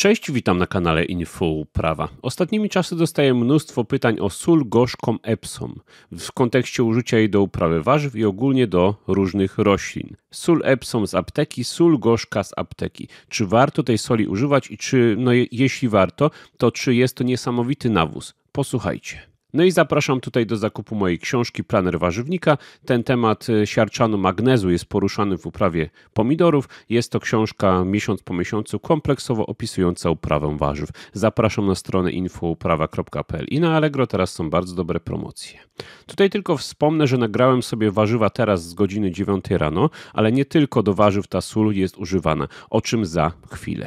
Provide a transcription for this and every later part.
Cześć, witam na kanale Info Prawa. Ostatnimi czasy dostaję mnóstwo pytań o sól gorzką Epsom w kontekście użycia jej do uprawy warzyw i ogólnie do różnych roślin. Sól Epsom z apteki, sól gorzka z apteki. Czy warto tej soli używać i czy, no jeśli warto, to czy jest to niesamowity nawóz? Posłuchajcie. No i zapraszam tutaj do zakupu mojej książki Planer Warzywnika. Ten temat y, siarczanu magnezu jest poruszany w uprawie pomidorów. Jest to książka miesiąc po miesiącu kompleksowo opisująca uprawę warzyw. Zapraszam na stronę infouprawa.pl i na Allegro teraz są bardzo dobre promocje. Tutaj tylko wspomnę, że nagrałem sobie warzywa teraz z godziny 9 rano, ale nie tylko do warzyw ta sól jest używana, o czym za chwilę.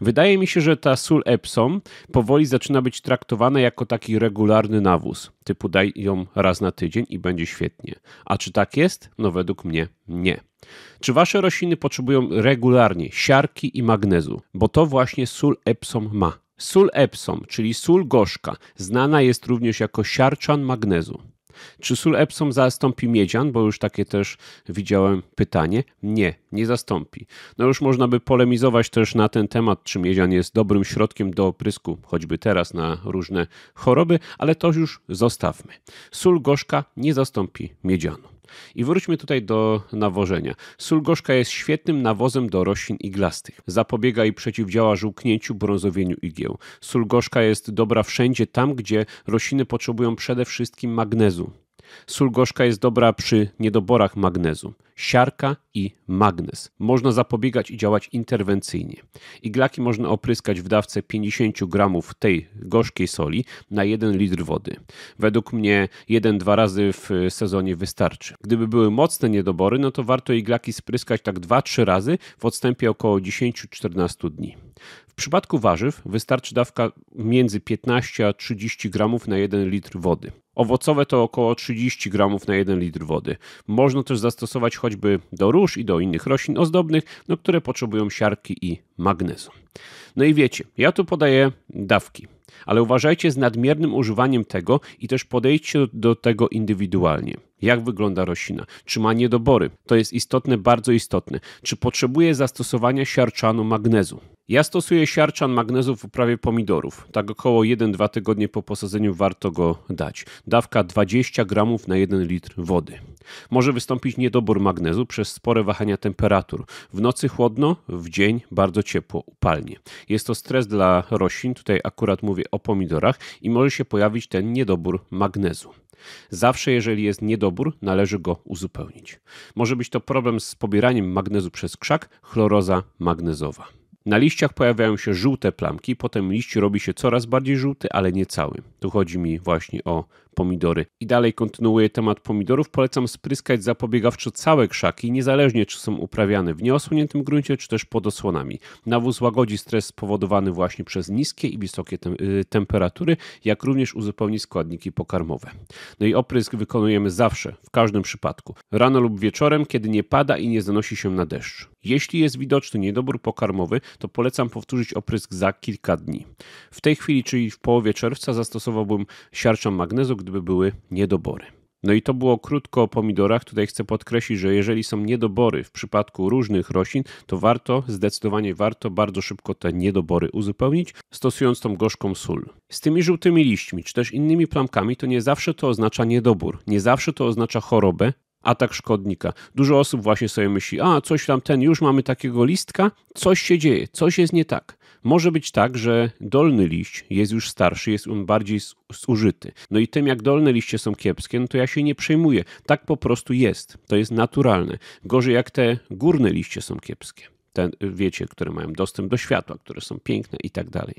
Wydaje mi się, że ta sól Epsom powoli zaczyna być traktowana jako taki regularny nawóz nawóz, typu daj ją raz na tydzień i będzie świetnie. A czy tak jest? No według mnie nie. Czy wasze rośliny potrzebują regularnie siarki i magnezu? Bo to właśnie sól Epsom ma. Sól Epsom, czyli sól gorzka, znana jest również jako siarczan magnezu. Czy sól Epsom zastąpi miedzian? Bo już takie też widziałem pytanie. Nie, nie zastąpi. No już można by polemizować też na ten temat, czy miedzian jest dobrym środkiem do oprysku, choćby teraz na różne choroby, ale to już zostawmy. Sól gorzka nie zastąpi miedzianu. I wróćmy tutaj do nawożenia. Sól gorzka jest świetnym nawozem do roślin iglastych. Zapobiega i przeciwdziała żółknięciu, brązowieniu igieł. Sól gorzka jest dobra wszędzie tam, gdzie rośliny potrzebują przede wszystkim magnezu. Sól gorzka jest dobra przy niedoborach magnezu, siarka i magnez. Można zapobiegać i działać interwencyjnie. Iglaki można opryskać w dawce 50 gramów tej gorzkiej soli na 1 litr wody. Według mnie 1-2 razy w sezonie wystarczy. Gdyby były mocne niedobory, no to warto iglaki spryskać tak 2-3 razy w odstępie około 10-14 dni. W przypadku warzyw wystarczy dawka między 15 a 30 gramów na 1 litr wody. Owocowe to około 30 gramów na 1 litr wody. Można też zastosować choćby do róż i do innych roślin ozdobnych, no, które potrzebują siarki i magnezu. No i wiecie, ja tu podaję dawki ale uważajcie z nadmiernym używaniem tego i też podejdźcie do, do tego indywidualnie. Jak wygląda roślina? Czy ma niedobory? To jest istotne, bardzo istotne. Czy potrzebuje zastosowania siarczanu magnezu? Ja stosuję siarczan magnezu w uprawie pomidorów. Tak około 1-2 tygodnie po posadzeniu warto go dać. Dawka 20 gramów na 1 litr wody. Może wystąpić niedobór magnezu przez spore wahania temperatur. W nocy chłodno, w dzień bardzo ciepło, upalnie. Jest to stres dla roślin, tutaj akurat mówię o pomidorach, i może się pojawić ten niedobór magnezu. Zawsze, jeżeli jest niedobór, należy go uzupełnić. Może być to problem z pobieraniem magnezu przez krzak, chloroza magnezowa. Na liściach pojawiają się żółte plamki, potem liść robi się coraz bardziej żółty, ale nie cały. Tu chodzi mi właśnie o pomidory. I dalej kontynuuję temat pomidorów. Polecam spryskać zapobiegawczo całe krzaki, niezależnie czy są uprawiane w nieosłoniętym gruncie, czy też pod osłonami. Nawóz łagodzi stres spowodowany właśnie przez niskie i wysokie tem y, temperatury, jak również uzupełni składniki pokarmowe. No i oprysk wykonujemy zawsze, w każdym przypadku. Rano lub wieczorem, kiedy nie pada i nie zanosi się na deszcz. Jeśli jest widoczny niedobór pokarmowy, to polecam powtórzyć oprysk za kilka dni. W tej chwili, czyli w połowie czerwca, zastosowałbym siarczan magnezu, gdyby były niedobory. No i to było krótko o pomidorach. Tutaj chcę podkreślić, że jeżeli są niedobory w przypadku różnych roślin, to warto, zdecydowanie warto bardzo szybko te niedobory uzupełnić, stosując tą gorzką sól. Z tymi żółtymi liśćmi, czy też innymi plamkami, to nie zawsze to oznacza niedobór, nie zawsze to oznacza chorobę, atak szkodnika. Dużo osób właśnie sobie myśli, a coś tam ten, już mamy takiego listka, coś się dzieje, coś jest nie tak. Może być tak, że dolny liść jest już starszy, jest on bardziej zużyty. No i tym, jak dolne liście są kiepskie, no to ja się nie przejmuję. Tak po prostu jest. To jest naturalne. Gorzej, jak te górne liście są kiepskie. Te, wiecie, które mają dostęp do światła, które są piękne i tak dalej.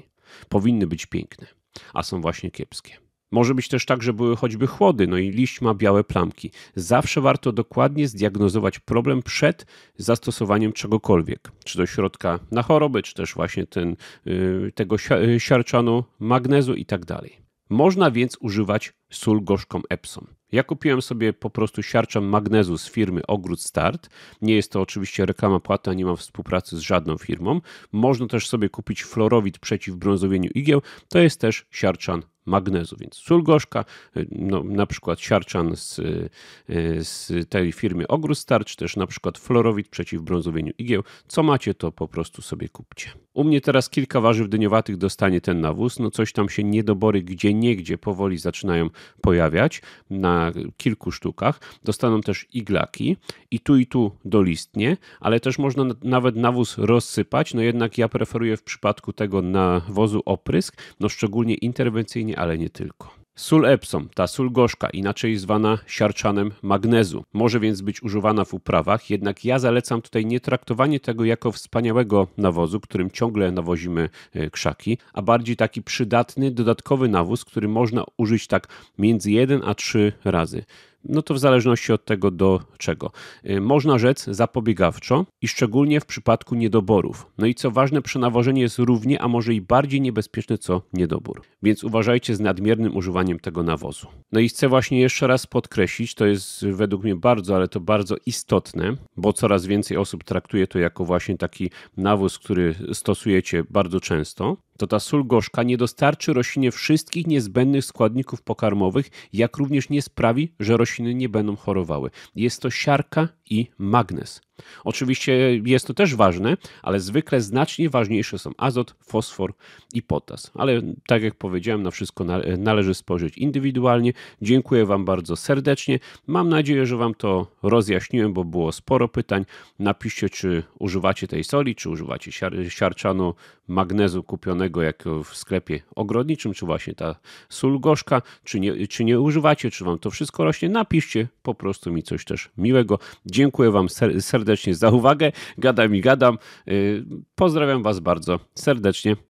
Powinny być piękne, a są właśnie kiepskie. Może być też tak, że były choćby chłody, no i liść ma białe plamki. Zawsze warto dokładnie zdiagnozować problem przed zastosowaniem czegokolwiek, czy to środka na choroby, czy też właśnie ten, y, tego y, siarczanu magnezu i tak dalej. Można więc używać sól gorzką Epsom. Ja kupiłem sobie po prostu siarczan magnezu z firmy Ogród Start. Nie jest to oczywiście reklama płatna, nie mam współpracy z żadną firmą. Można też sobie kupić Florowit przeciw brązowieniu igieł. To jest też siarczan magnezu, więc sól gorzka, y, no, na przykład siarczan z, y, y, z tej firmy Ogród Start, czy też na przykład Florowit przeciw brązowieniu igieł. Co macie, to po prostu sobie kupcie. U mnie teraz kilka warzyw dyniowatych dostanie ten nawóz. No coś tam się niedobory gdzie niegdzie powoli zaczynają pojawiać na kilku sztukach. Dostaną też iglaki i tu i tu dolistnie, ale też można nawet nawóz rozsypać, no jednak ja preferuję w przypadku tego nawozu oprysk, no szczególnie interwencyjnie, ale nie tylko. Sól epsom, ta sól gorzka, inaczej zwana siarczanem magnezu, może więc być używana w uprawach, jednak ja zalecam tutaj nie traktowanie tego jako wspaniałego nawozu, którym ciągle nawozimy e, krzaki, a bardziej taki przydatny, dodatkowy nawóz, który można użyć tak między 1 a 3 razy. No to w zależności od tego do czego. Y, można rzec zapobiegawczo i szczególnie w przypadku niedoborów. No i co ważne, przenawożenie jest równie, a może i bardziej niebezpieczne co niedobór. Więc uważajcie z nadmiernym używaniem tego nawozu. No i chcę właśnie jeszcze raz podkreślić, to jest według mnie bardzo, ale to bardzo istotne, bo coraz więcej osób traktuje to jako właśnie taki nawóz, który stosujecie bardzo często to ta sól gorzka nie dostarczy roślinie wszystkich niezbędnych składników pokarmowych, jak również nie sprawi, że rośliny nie będą chorowały. Jest to siarka i magnez. Oczywiście jest to też ważne, ale zwykle znacznie ważniejsze są azot, fosfor i potas. Ale tak jak powiedziałem, na wszystko należy spojrzeć indywidualnie. Dziękuję Wam bardzo serdecznie. Mam nadzieję, że Wam to rozjaśniłem, bo było sporo pytań. Napiszcie, czy używacie tej soli, czy używacie siar magnezu kupionego jak w sklepie ogrodniczym, czy właśnie ta sól gorzka, czy nie, czy nie używacie, czy Wam to wszystko rośnie. Napiszcie po prostu mi coś też miłego. Dziękuję Wam ser serdecznie serdecznie za uwagę. Gadam i gadam. Y, pozdrawiam Was bardzo serdecznie.